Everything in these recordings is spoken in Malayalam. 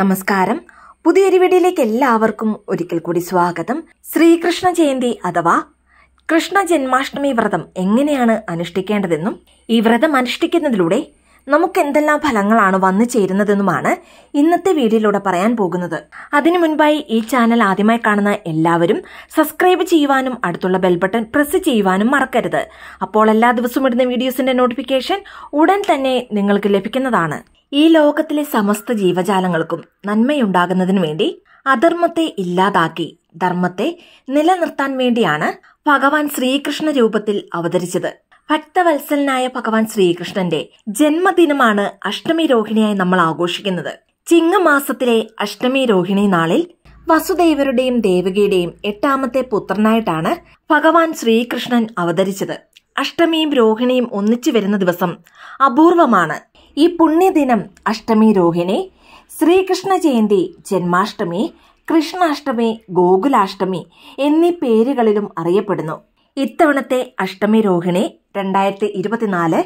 നമസ്കാരം പുതിയൊരു വീഡിയോയിലേക്ക് എല്ലാവർക്കും ഒരിക്കൽ കൂടി സ്വാഗതം ശ്രീകൃഷ്ണ ജയന്തി അഥവാ കൃഷ്ണ ജന്മാഷ്ടമി വ്രതം എങ്ങനെയാണ് അനുഷ്ഠിക്കേണ്ടതെന്നും ഈ വ്രതം അനുഷ്ഠിക്കുന്നതിലൂടെ നമുക്ക് എന്തെല്ലാം ഫലങ്ങളാണ് വന്നു ചേരുന്നതെന്നുമാണ് ഇന്നത്തെ വീഡിയോയിലൂടെ പറയാൻ പോകുന്നത് അതിനു മുൻപായി ഈ ചാനൽ ആദ്യമായി കാണുന്ന എല്ലാവരും സബ്സ്ക്രൈബ് ചെയ്യുവാനും അടുത്തുള്ള ബെൽ ബട്ടൺ പ്രസ് ചെയ്യുവാനും മറക്കരുത് അപ്പോൾ എല്ലാ ദിവസവും ഇടുന്ന വീഡിയോസിന്റെ നോട്ടിഫിക്കേഷൻ ഉടൻ തന്നെ നിങ്ങൾക്ക് ലഭിക്കുന്നതാണ് ഈ ലോകത്തിലെ സമസ്ത ജീവജാലങ്ങൾക്കും നന്മയുണ്ടാകുന്നതിനു വേണ്ടി അധർമ്മത്തെ ഇല്ലാതാക്കി ധർമ്മത്തെ നിലനിർത്താൻ വേണ്ടിയാണ് ഭഗവാൻ ശ്രീകൃഷ്ണ രൂപത്തിൽ അവതരിച്ചത് ഭക്തവത്സലനായ ഭഗവാൻ ശ്രീകൃഷ്ണന്റെ ജന്മദിനമാണ് അഷ്ടമി രോഹിണിയായി നമ്മൾ ആഘോഷിക്കുന്നത് ചിങ്ങമാസത്തിലെ അഷ്ടമി രോഹിണി നാളിൽ വസുദേവരുടെയും ദേവകിയുടെയും എട്ടാമത്തെ പുത്രനായിട്ടാണ് ഭഗവാൻ ശ്രീകൃഷ്ണൻ അവതരിച്ചത് അഷ്ടമിയും രോഹിണിയും ഒന്നിച്ചു വരുന്ന ദിവസം അപൂർവമാണ് ഈ പുണ്യദിനം അഷ്ടമി രോഹിണി ശ്രീകൃഷ്ണ ജയന്തി ജന്മാഷ്ടമി കൃഷ്ണാഷ്ടമി ഗോകുലാഷ്ടമി എന്നീ പേരുകളിലും അറിയപ്പെടുന്നു ഇത്തവണത്തെ അഷ്ടമി രോഹിണി രണ്ടായിരത്തി ഇരുപത്തിനാല്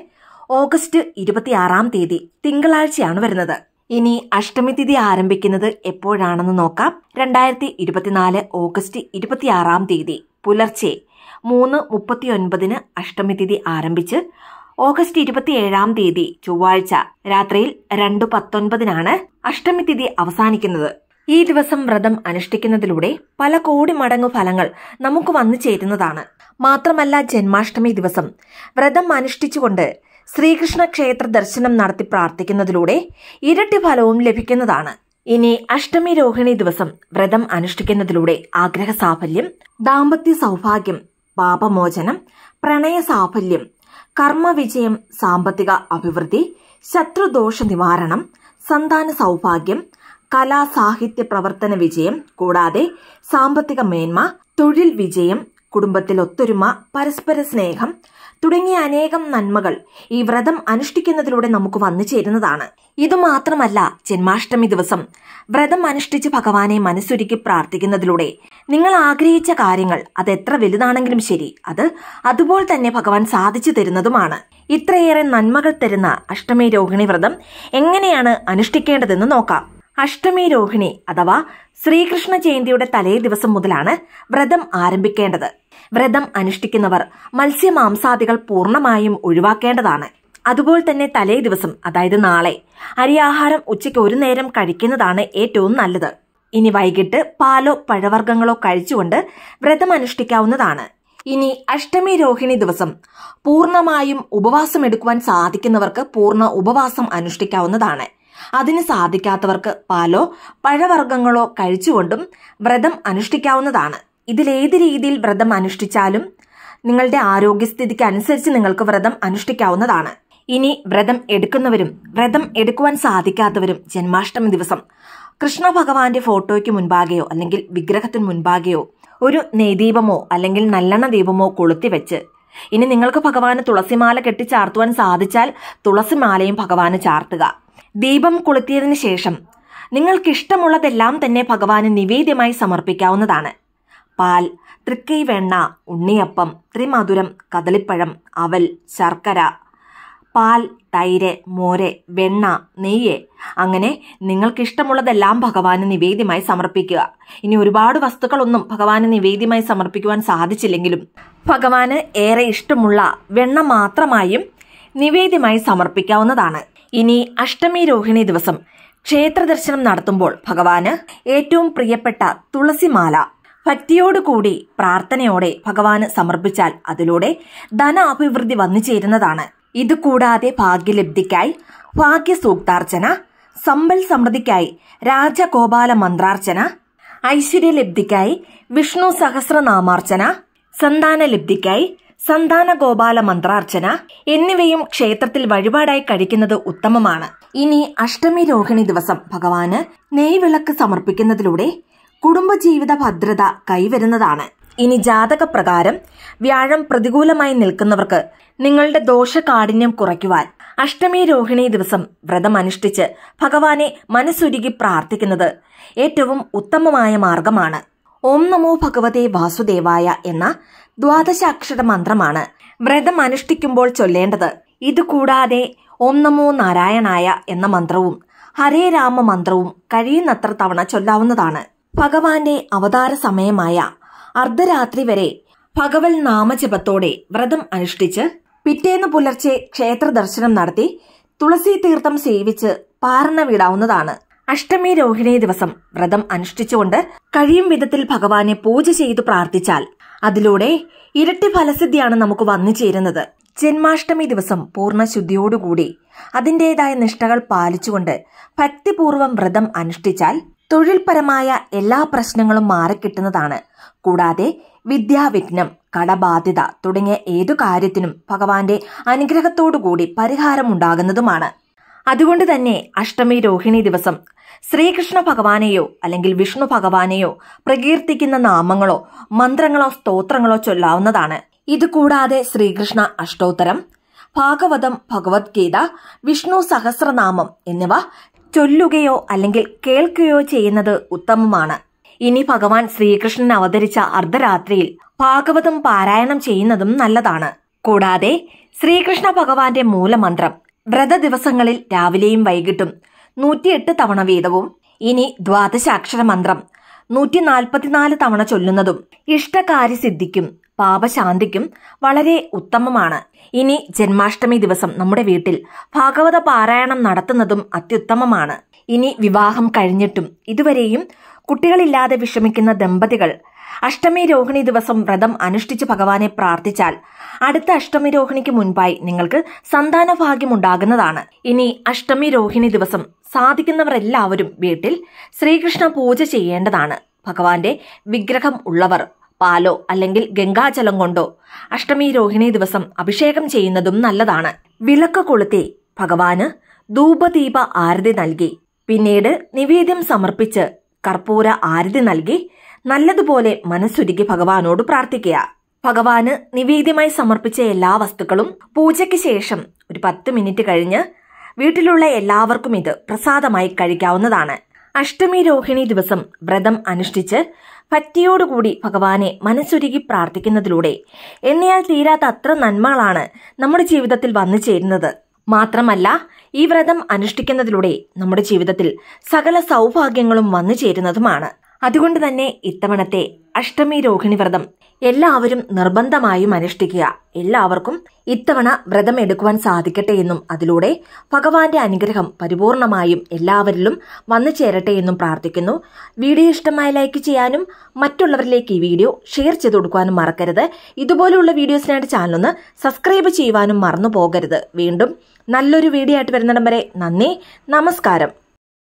ഓഗസ്റ്റ് ഇരുപത്തിയാറാം തീയതി തിങ്കളാഴ്ചയാണ് വരുന്നത് ഇനി അഷ്ടമി തിഥി ആരംഭിക്കുന്നത് എപ്പോഴാണെന്ന് നോക്കാം രണ്ടായിരത്തി ഇരുപത്തിനാല് ഓഗസ്റ്റ് ഇരുപത്തിയാറാം തീയതി പുലർച്ചെ മൂന്ന് മുപ്പത്തി ഒൻപതിന് അഷ്ടമി തിഥി ആരംഭിച്ച് ഓഗസ്റ്റ് ഇരുപത്തിയേഴാം തീയതി ചൊവ്വാഴ്ച രാത്രിയിൽ രണ്ട് പത്തൊൻപതിനാണ് അഷ്ടമി തിഥി അവസാനിക്കുന്നത് ഈ ദിവസം വ്രതം അനുഷ്ഠിക്കുന്നതിലൂടെ പല കോടി മടങ്ങ് ഫലങ്ങൾ നമുക്ക് വന്നു ചേരുന്നതാണ് മാത്രമല്ല ജന്മാഷ്ടമി ദിവസം വ്രതം അനുഷ്ഠിച്ചുകൊണ്ട് ശ്രീകൃഷ്ണ ക്ഷേത്ര ദർശനം നടത്തി പ്രാർത്ഥിക്കുന്നതിലൂടെ ഇരട്ടി ഫലവും ലഭിക്കുന്നതാണ് ഇനി അഷ്ടമി രോഹിണി ദിവസം വ്രതം അനുഷ്ഠിക്കുന്നതിലൂടെ ആഗ്രഹ സാഫല്യം ദാമ്പത്യ സൗഭാഗ്യം പാപമോചനം പ്രണയ സാഫല്യം കർമ്മവിജയം സാമ്പത്തിക അഭിവൃദ്ധി ശത്രുദോഷ നിവാരണം സന്താന സൗഭാഗ്യം കലാ സാഹിത്യ പ്രവർത്തന വിജയം കൂടാതെ സാമ്പത്തിക മേന്മ തൊഴിൽ വിജയം കുടുംബത്തിൽ ഒത്തൊരുമ പരസ്പര സ്നേഹം തുടങ്ങിയ അനേകം നന്മകൾ ഈ വ്രതം അനുഷ്ഠിക്കുന്നതിലൂടെ നമുക്ക് വന്നു ചേരുന്നതാണ് ഇതുമാത്രമല്ല ജന്മാഷ്ടമി ദിവസം വ്രതം അനുഷ്ഠിച്ച് ഭഗവാനെ മനസ്സൊരുക്കി പ്രാർത്ഥിക്കുന്നതിലൂടെ നിങ്ങൾ ആഗ്രഹിച്ച കാര്യങ്ങൾ അത് എത്ര വലുതാണെങ്കിലും ശരി അത് അതുപോലെ തന്നെ ഭഗവാൻ സാധിച്ചു തരുന്നതുമാണ് ഇത്രയേറെ നന്മകൾ തരുന്ന അഷ്ടമി രോഹിണി വ്രതം എങ്ങനെയാണ് അനുഷ്ഠിക്കേണ്ടതെന്ന് നോക്കാം അഷ്ടമി രോഹിണി അഥവാ ശ്രീകൃഷ്ണ ജയന്തിയുടെ തലേ ദിവസം മുതലാണ് വ്രതം ആരംഭിക്കേണ്ടത് വ്രതം അനുഷ്ഠിക്കുന്നവർ മത്സ്യമാംസാദികൾ പൂർണ്ണമായും ഒഴിവാക്കേണ്ടതാണ് അതുപോലെ തന്നെ തലേ ദിവസം അതായത് നാളെ അരിയാഹാരം ഉച്ചയ്ക്ക് ഒരു നേരം കഴിക്കുന്നതാണ് ഏറ്റവും നല്ലത് ഇനി വൈകിട്ട് പാലോ പഴവർഗ്ഗങ്ങളോ കഴിച്ചുകൊണ്ട് വ്രതം അനുഷ്ഠിക്കാവുന്നതാണ് ഇനി അഷ്ടമി രോഹിണി ദിവസം പൂർണ്ണമായും ഉപവാസം എടുക്കുവാൻ സാധിക്കുന്നവർക്ക് പൂർണ്ണ ഉപവാസം അനുഷ്ഠിക്കാവുന്നതാണ് അതിന് സാധിക്കാത്തവർക്ക് പാലോ പഴവർഗ്ഗങ്ങളോ കഴിച്ചുകൊണ്ടും വ്രതം അനുഷ്ഠിക്കാവുന്നതാണ് ഇതിലേത് രീതിയിൽ വ്രതം അനുഷ്ഠിച്ചാലും നിങ്ങളുടെ ആരോഗ്യസ്ഥിതിക്ക് അനുസരിച്ച് നിങ്ങൾക്ക് വ്രതം അനുഷ്ഠിക്കാവുന്നതാണ് ഇനി വ്രതം എടുക്കുന്നവരും വ്രതം എടുക്കുവാൻ സാധിക്കാത്തവരും ജന്മാഷ്ടമി ദിവസം കൃഷ്ണ ഭഗവാന്റെ ഫോട്ടോയ്ക്ക് മുൻപാകെയോ അല്ലെങ്കിൽ വിഗ്രഹത്തിന് മുൻപാകെയോ ഒരു നെയ്ദീപമോ അല്ലെങ്കിൽ നല്ലെണ്ണ ദീപമോ കൊളുത്തിവെച്ച് ഇനി നിങ്ങൾക്ക് ഭഗവാന് തുളസിമാല കെട്ടി സാധിച്ചാൽ തുളസിമാലയും ഭഗവാന് ചാർത്തുക ദീപം കൊളുത്തിയതിനു ശേഷം നിങ്ങൾക്കിഷ്ടമുള്ളതെല്ലാം തന്നെ ഭഗവാന് നിവേദ്യമായി സമർപ്പിക്കാവുന്നതാണ് പാൽ വെണ്ണ ഉണ്ണിയപ്പം ത്രിമധുരം കദളിപ്പഴം അവൽ ശർക്കര പാൽ തൈര് മോര് വെണ്ണ നെയ്യ് അങ്ങനെ നിങ്ങൾക്കിഷ്ടമുള്ളതെല്ലാം ഭഗവാന് നിവേദ്യമായി സമർപ്പിക്കുക ഇനി ഒരുപാട് വസ്തുക്കളൊന്നും ഭഗവാന് നിവേദ്യമായി സമർപ്പിക്കുവാൻ സാധിച്ചില്ലെങ്കിലും ഭഗവാന് ഏറെ ഇഷ്ടമുള്ള വെണ്ണ മാത്രമായും നിവേദ്യമായി സമർപ്പിക്കാവുന്നതാണ് ഇനി അഷ്ടമി രോഹിണി ദിവസം ക്ഷേത്ര ദർശനം നടത്തുമ്പോൾ ഭഗവാന് ഏറ്റവും പ്രിയപ്പെട്ട തുളസിമാല ഭക്തിയോടുകൂടി പ്രാർത്ഥനയോടെ ഭഗവാന് സമർപ്പിച്ചാൽ അതിലൂടെ ധന അഭിവൃദ്ധി വന്നു ചേരുന്നതാണ് ഇതുകൂടാതെ ഭാഗ്യലബ്ധിക്കായി ഭാഗ്യസൂക്താർച്ചന സമ്പൽ സമൃദ്ധിക്കായി രാജഗോപാല മന്ത്രാർച്ചന ഐശ്വര്യലബ്ധിക്കായി വിഷ്ണു സഹസ്രനാമാർച്ചന സന്താനലബ്ധിക്കായി സന്താന ഗോപാല മന്ത്രാർച്ചന എന്നിവയും ക്ഷേത്രത്തിൽ വഴിപാടായി കഴിക്കുന്നത് ഉത്തമമാണ് ഇനി അഷ്ടമി രോഹിണി ദിവസം ഭഗവാന് നെയ്വിളക്ക് സമർപ്പിക്കുന്നതിലൂടെ കുടുംബജീവിത ഭദ്രത കൈവരുന്നതാണ് ഇനി ജാതക പ്രകാരം വ്യാഴം പ്രതികൂലമായി നിൽക്കുന്നവർക്ക് നിങ്ങളുടെ ദോഷകാഠിന്യം കുറയ്ക്കുവാൻ അഷ്ടമി രോഹിണി ദിവസം വ്രതം അനുഷ്ഠിച്ച് ഭഗവാനെ മനസ്സുരുകി പ്രാർത്ഥിക്കുന്നത് ഏറ്റവും ഉത്തമമായ മാർഗമാണ് ഓം നമോ ഭഗവതേ വാസുദേവായ എന്ന ദ്വാദശാക്ഷര മന്ത്രമാണ് വ്രതം അനുഷ്ഠിക്കുമ്പോൾ ചൊല്ലേണ്ടത് ഇതുകൂടാതെ ഓം നമോ നാരായണായ എന്ന മന്ത്രവും ഹരേ രാമ മന്ത്രവും കഴിയുന്നത്ര തവണ ചൊല്ലാവുന്നതാണ് ഭഗവാന്റെ അവതാര സമയമായ അർദ്ധരാത്രി വരെ ഭഗവൽ നാമജപത്തോടെ വ്രതം അനുഷ്ഠിച്ച് പിറ്റേന്ന് പുലർച്ചെ ക്ഷേത്ര ദർശനം നടത്തി തുളസി തീർത്ഥം സേവിച്ച് വിടാവുന്നതാണ് അഷ്ടമി രോഹിണി ദിവസം വ്രതം അനുഷ്ഠിച്ചുകൊണ്ട് കഴിയും വിധത്തിൽ ഭഗവാനെ പൂജ ചെയ്തു പ്രാർത്ഥിച്ചാൽ അതിലൂടെ ഇരട്ടി ഫലസിദ്ധിയാണ് നമുക്ക് വന്നു ചേരുന്നത് ജന്മാഷ്ടമി ദിവസം ശുദ്ധിയോടുകൂടി അതിൻ്റെതായ നിഷ്ഠകൾ പാലിച്ചുകൊണ്ട് ഭക്തിപൂർവം വ്രതം അനുഷ്ഠിച്ചാൽ തൊഴിൽപരമായ എല്ലാ പ്രശ്നങ്ങളും മാറിക്കിട്ടുന്നതാണ് കൂടാതെ വിദ്യാവിഘ്നം കടബാധ്യത തുടങ്ങിയ ഏതു കാര്യത്തിനും ഭഗവാന്റെ അനുഗ്രഹത്തോടുകൂടി പരിഹാരമുണ്ടാകുന്നതുമാണ് അതുകൊണ്ട് തന്നെ അഷ്ടമി രോഹിണി ദിവസം ശ്രീകൃഷ്ണ ഭഗവാനെയോ അല്ലെങ്കിൽ വിഷ്ണു ഭഗവാനെയോ പ്രകീർത്തിക്കുന്ന നാമങ്ങളോ മന്ത്രങ്ങളോ സ്തോത്രങ്ങളോ ചൊല്ലാവുന്നതാണ് ഇതുകൂടാതെ ശ്രീകൃഷ്ണ അഷ്ടോത്തരം ഭാഗവതം ഭഗവത്ഗീത വിഷ്ണു സഹസ്രനാമം എന്നിവ ചൊല്ലുകയോ അല്ലെങ്കിൽ കേൾക്കുകയോ ചെയ്യുന്നത് ഉത്തമമാണ് ഇനി ഭഗവാൻ ശ്രീകൃഷ്ണൻ അവതരിച്ച അർദ്ധരാത്രിയിൽ ഭാഗവതം പാരായണം ചെയ്യുന്നതും നല്ലതാണ് കൂടാതെ ശ്രീകൃഷ്ണ ഭഗവാന്റെ മൂലമന്ത്രം വ്രത ദിവസങ്ങളിൽ രാവിലെയും വൈകിട്ടും നൂറ്റിയെട്ട് തവണ വീതവും ഇനി ദ്വാദശാക്ഷര മന്ത്രം നൂറ്റി നാൽപ്പത്തിനാല് തവണ ചൊല്ലുന്നതും ഇഷ്ടകാര്യസിദ്ധിക്കും പാപശാന്തിക്കും വളരെ ഉത്തമമാണ് ഇനി ജന്മാഷ്ടമി ദിവസം നമ്മുടെ വീട്ടിൽ ഭാഗവത പാരായണം നടത്തുന്നതും അത്യുത്തമമാണ് ഇനി വിവാഹം കഴിഞ്ഞിട്ടും ഇതുവരെയും കുട്ടികളില്ലാതെ വിഷമിക്കുന്ന ദമ്പതികൾ അഷ്ടമി രോഹിണി ദിവസം വ്രതം അനുഷ്ഠിച്ച് ഭഗവാനെ പ്രാർത്ഥിച്ചാൽ അടുത്ത അഷ്ടമി രോഹിണിക്ക് മുൻപായി നിങ്ങൾക്ക് സന്താന ഭാഗ്യമുണ്ടാകുന്നതാണ് ഇനി അഷ്ടമി രോഹിണി ദിവസം സാധിക്കുന്നവരെല്ലാവരും വീട്ടിൽ ശ്രീകൃഷ്ണ പൂജ ചെയ്യേണ്ടതാണ് ഭഗവാന്റെ വിഗ്രഹം ഉള്ളവർ പാലോ അല്ലെങ്കിൽ ഗംഗാജലം കൊണ്ടോ അഷ്ടമി രോഹിണി ദിവസം അഭിഷേകം ചെയ്യുന്നതും നല്ലതാണ് വിളക്ക് കൊളുത്തി ഭഗവാന് ധൂപദീപ ആരതി നൽകി പിന്നീട് നിവേദ്യം സമർപ്പിച്ച് കർപ്പൂര ആരതി നൽകി നല്ലതുപോലെ മനസ്സൊരുക്കി ഭഗവാനോട് പ്രാർത്ഥിക്കുക ഭഗവാന് നിവേദ്യമായി സമർപ്പിച്ച എല്ലാ വസ്തുക്കളും പൂജയ്ക്ക് ശേഷം ഒരു പത്ത് മിനിറ്റ് കഴിഞ്ഞ് വീട്ടിലുള്ള എല്ലാവർക്കും ഇത് പ്രസാദമായി കഴിക്കാവുന്നതാണ് അഷ്ടമി രോഹിണി ദിവസം വ്രതം അനുഷ്ഠിച്ച് ഭക്തിയോടുകൂടി ഭഗവാനെ മനസ്സൊരുകി പ്രാർത്ഥിക്കുന്നതിലൂടെ എന്നയാൽ തീരാത്ത അത്ര നന്മകളാണ് നമ്മുടെ ജീവിതത്തിൽ വന്നു ചേരുന്നത് മാത്രമല്ല ഈ വ്രതം അനുഷ്ഠിക്കുന്നതിലൂടെ നമ്മുടെ ജീവിതത്തിൽ സകല സൗഭാഗ്യങ്ങളും വന്നു ചേരുന്നതുമാണ് അതുകൊണ്ട് തന്നെ ഇത്തവണത്തെ അഷ്ടമി രോഹിണി വ്രതം എല്ലാവരും നിർബന്ധമായും അനുഷ്ഠിക്കുക എല്ലാവർക്കും ഇത്തവണ വ്രതം എടുക്കുവാൻ സാധിക്കട്ടെ എന്നും അതിലൂടെ ഭഗവാന്റെ അനുഗ്രഹം പരിപൂർണമായും എല്ലാവരിലും വന്നു ചേരട്ടെ എന്നും പ്രാർത്ഥിക്കുന്നു വീഡിയോ ഇഷ്ടമായ ലൈക്ക് ചെയ്യാനും മറ്റുള്ളവരിലേക്ക് ഈ വീഡിയോ ഷെയർ ചെയ്ത് കൊടുക്കുവാനും മറക്കരുത് ഇതുപോലെയുള്ള വീഡിയോസിനായിട്ട് ചാനലൊന്ന് സബ്സ്ക്രൈബ് ചെയ്യുവാനും മറന്നു പോകരുത് വീണ്ടും നല്ലൊരു വീഡിയോ ആയിട്ട് വരുന്നിടം വരെ നന്ദി നമസ്കാരം